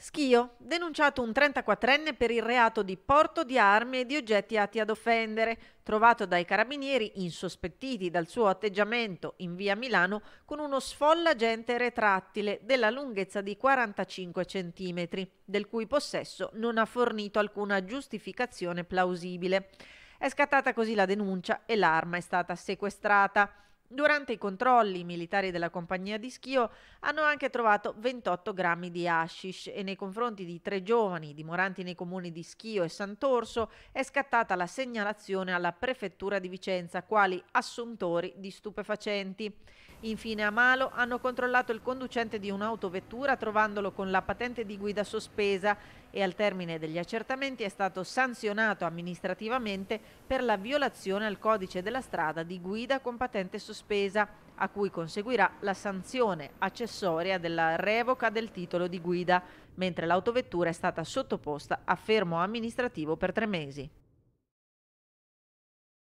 Schio, denunciato un 34enne per il reato di porto di armi e di oggetti atti ad offendere, trovato dai carabinieri insospettiti dal suo atteggiamento in via Milano con uno sfollagente retrattile della lunghezza di 45 cm, del cui possesso non ha fornito alcuna giustificazione plausibile. È scattata così la denuncia e l'arma è stata sequestrata. Durante i controlli, i militari della compagnia di schio hanno anche trovato 28 grammi di hashish e nei confronti di tre giovani dimoranti nei comuni di Schio e Sant'Orso è scattata la segnalazione alla prefettura di Vicenza quali assuntori di stupefacenti. Infine a Malo hanno controllato il conducente di un'autovettura trovandolo con la patente di guida sospesa e al termine degli accertamenti è stato sanzionato amministrativamente per la violazione al codice della strada di guida con patente sospesa, a cui conseguirà la sanzione accessoria della revoca del titolo di guida, mentre l'autovettura è stata sottoposta a fermo amministrativo per tre mesi.